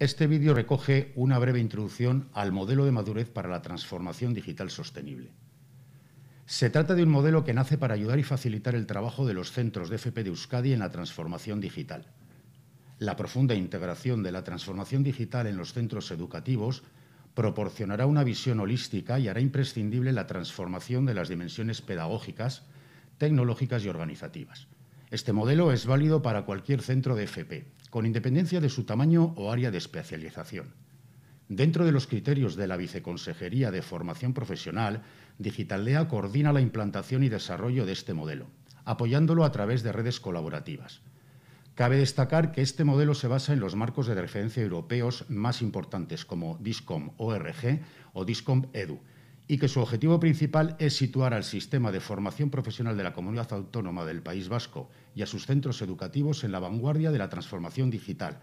Este vídeo recoge una breve introducción al modelo de madurez para la transformación digital sostenible. Se trata de un modelo que nace para ayudar y facilitar el trabajo de los centros de FP de Euskadi en la transformación digital. La profunda integración de la transformación digital en los centros educativos proporcionará una visión holística y hará imprescindible la transformación de las dimensiones pedagógicas, tecnológicas y organizativas. Este modelo es válido para cualquier centro de FP, con independencia de su tamaño o área de especialización. Dentro de los criterios de la Viceconsejería de Formación Profesional, Digitaldea coordina la implantación y desarrollo de este modelo, apoyándolo a través de redes colaborativas. Cabe destacar que este modelo se basa en los marcos de referencia europeos más importantes como DISCOM ORG o DISCOM EDU, y que su objetivo principal es situar al sistema de formación profesional de la comunidad autónoma del País Vasco y a sus centros educativos en la vanguardia de la transformación digital,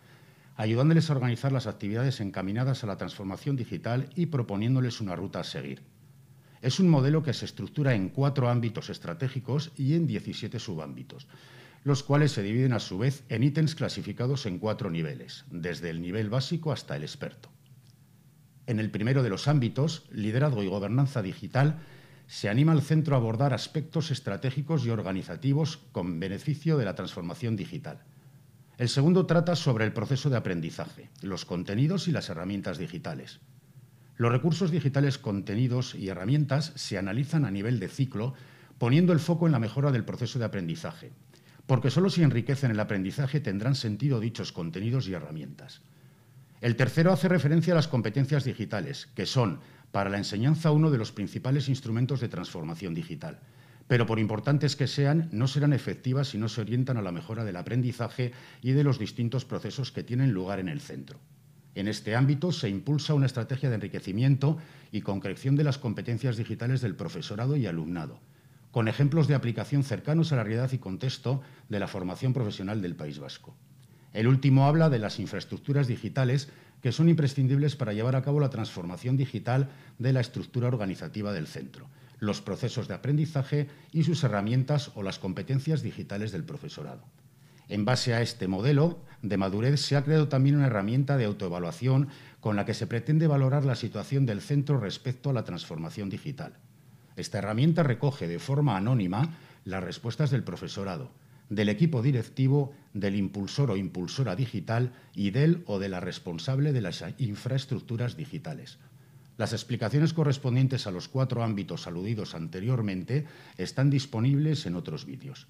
ayudándoles a organizar las actividades encaminadas a la transformación digital y proponiéndoles una ruta a seguir. Es un modelo que se estructura en cuatro ámbitos estratégicos y en 17 subámbitos, los cuales se dividen a su vez en ítems clasificados en cuatro niveles, desde el nivel básico hasta el experto. En el primero de los ámbitos, liderazgo y gobernanza digital, se anima al centro a abordar aspectos estratégicos y organizativos con beneficio de la transformación digital. El segundo trata sobre el proceso de aprendizaje, los contenidos y las herramientas digitales. Los recursos digitales, contenidos y herramientas se analizan a nivel de ciclo, poniendo el foco en la mejora del proceso de aprendizaje, porque solo si enriquecen el aprendizaje tendrán sentido dichos contenidos y herramientas. El tercero hace referencia a las competencias digitales, que son, para la enseñanza, uno de los principales instrumentos de transformación digital. Pero por importantes que sean, no serán efectivas si no se orientan a la mejora del aprendizaje y de los distintos procesos que tienen lugar en el centro. En este ámbito se impulsa una estrategia de enriquecimiento y concreción de las competencias digitales del profesorado y alumnado, con ejemplos de aplicación cercanos a la realidad y contexto de la formación profesional del País Vasco. El último habla de las infraestructuras digitales que son imprescindibles para llevar a cabo la transformación digital de la estructura organizativa del centro, los procesos de aprendizaje y sus herramientas o las competencias digitales del profesorado. En base a este modelo de madurez se ha creado también una herramienta de autoevaluación con la que se pretende valorar la situación del centro respecto a la transformación digital. Esta herramienta recoge de forma anónima las respuestas del profesorado, del equipo directivo, del impulsor o impulsora digital y del o de la responsable de las infraestructuras digitales. Las explicaciones correspondientes a los cuatro ámbitos aludidos anteriormente están disponibles en otros vídeos.